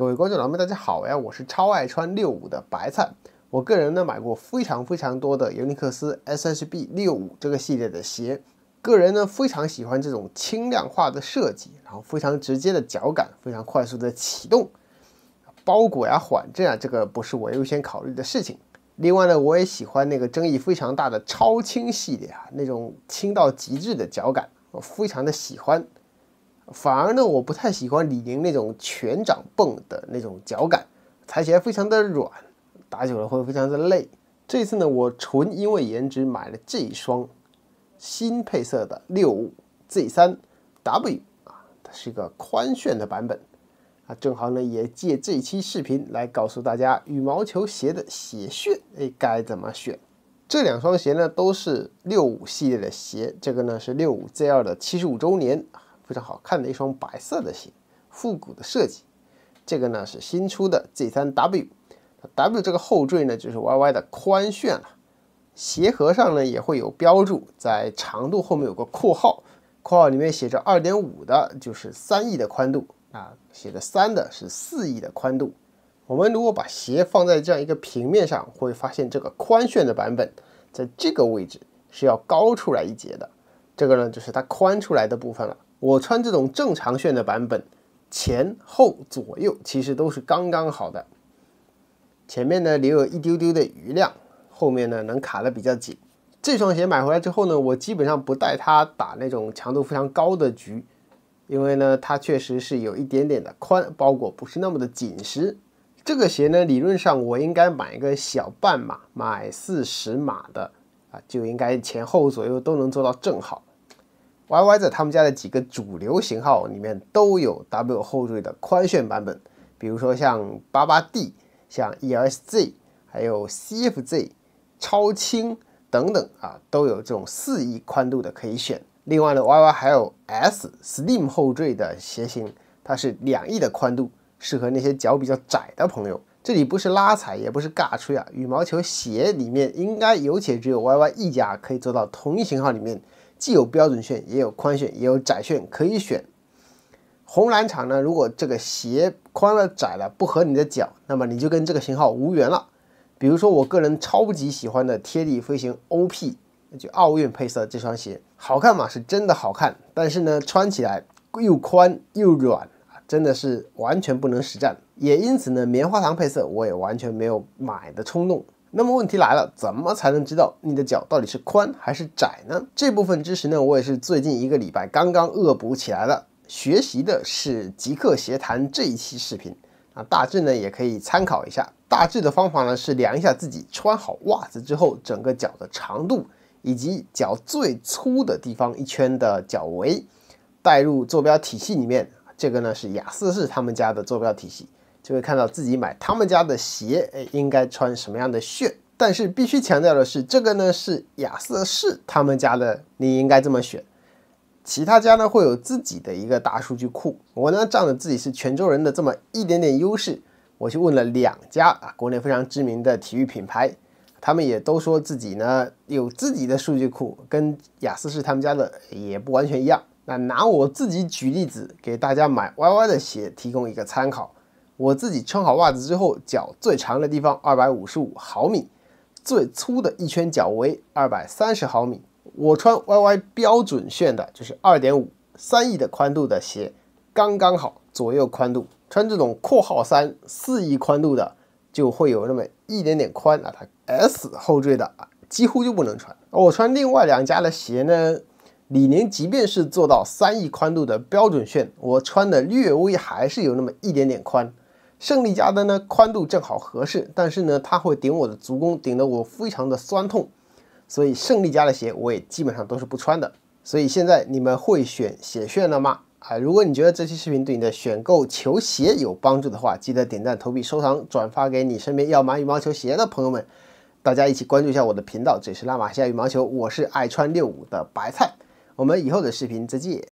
各位观众老们，大家好呀！我是超爱穿六五的白菜。我个人呢买过非常非常多的尤尼克斯 SHB 六五这个系列的鞋，个人呢非常喜欢这种轻量化的设计，然后非常直接的脚感，非常快速的启动，包裹呀、缓震啊，这个不是我优先考虑的事情。另外呢，我也喜欢那个争议非常大的超轻系列啊，那种轻到极致的脚感，我非常的喜欢。反而呢，我不太喜欢李宁那种全掌泵的那种脚感，踩起来非常的软，打久了会非常的累。这次呢，我纯因为颜值买了这一双新配色的六五 Z 三 W 啊，它是一个宽楦的版本啊，正好呢也借这期视频来告诉大家羽毛球鞋的鞋楦哎该怎么选。这两双鞋呢都是六五系列的鞋，这个呢是六五 Z 二的七十五周年。非常好看的一双白色的鞋，复古的设计。这个呢是新出的 Z 三 W，W 这个后缀呢就是 Y Y 的宽楦了。鞋盒上呢也会有标注，在长度后面有个括号，括号里面写着二点五的，就是三亿的宽度啊，写着三的是四亿的宽度。我们如果把鞋放在这样一个平面上，会发现这个宽楦的版本在这个位置是要高出来一截的。这个呢就是它宽出来的部分了。我穿这种正常楦的版本，前后左右其实都是刚刚好的。前面呢留有一丢丢的余量，后面呢能卡得比较紧。这双鞋买回来之后呢，我基本上不带它打那种强度非常高的局，因为呢它确实是有一点点的宽，包裹不是那么的紧实。这个鞋呢，理论上我应该买一个小半码，买四十码的啊，就应该前后左右都能做到正好。Y Y 在他们家的几个主流型号里面都有 W 后缀的宽楦版本，比如说像 88D、像 ESZ、还有 CFZ、超轻等等啊，都有这种四亿宽度的可以选。另外呢，Y Y 还有 S、Steam 后缀的鞋型，它是两亿的宽度，适合那些脚比较窄的朋友。这里不是拉踩，也不是尬吹啊，羽毛球鞋里面应该有且只有 Y Y 一家可以做到同一型号里面。既有标准线，也有宽线，也有窄线可以选。红蓝厂呢，如果这个鞋宽了、窄了，不合你的脚，那么你就跟这个型号无缘了。比如说，我个人超级喜欢的贴地飞行 O P，就奥运配色这双鞋，好看嘛，是真的好看。但是呢，穿起来又宽又软，真的是完全不能实战。也因此呢，棉花糖配色我也完全没有买的冲动。那么问题来了，怎么才能知道你的脚到底是宽还是窄呢？这部分知识呢，我也是最近一个礼拜刚刚恶补起来了，学习的是极客鞋谈这一期视频啊，大致呢也可以参考一下。大致的方法呢是量一下自己穿好袜子之后整个脚的长度，以及脚最粗的地方一圈的脚围，带入坐标体系里面。这个呢是雅思士他们家的坐标体系。就会看到自己买他们家的鞋，哎，应该穿什么样的靴？但是必须强调的是，这个呢是亚瑟士他们家的，你应该这么选。其他家呢会有自己的一个大数据库。我呢仗着自己是泉州人的这么一点点优势，我去问了两家啊国内非常知名的体育品牌，他们也都说自己呢有自己的数据库，跟亚瑟士他们家的也不完全一样。那拿我自己举例子，给大家买 Y Y 的鞋提供一个参考。我自己穿好袜子之后，脚最长的地方二百五十五毫米，最粗的一圈脚围二百三十毫米。我穿 Y Y 标准线的就是二点五三亿的宽度的鞋，刚刚好左右宽度。穿这种括号三四亿宽度的就会有那么一点点宽。那它 S 后缀的几乎就不能穿。我穿另外两家的鞋呢，李宁即便是做到三亿宽度的标准线，我穿的略微还是有那么一点点宽。胜利家的呢，宽度正好合适，但是呢，它会顶我的足弓，顶得我非常的酸痛，所以胜利家的鞋我也基本上都是不穿的。所以现在你们会选鞋楦了吗？啊，如果你觉得这期视频对你的选购球鞋有帮助的话，记得点赞、投币、收藏、转发给你身边要买羽毛球鞋的朋友们，大家一起关注一下我的频道，这里是拉玛西亚羽毛球，我是爱穿六五的白菜，我们以后的视频再见。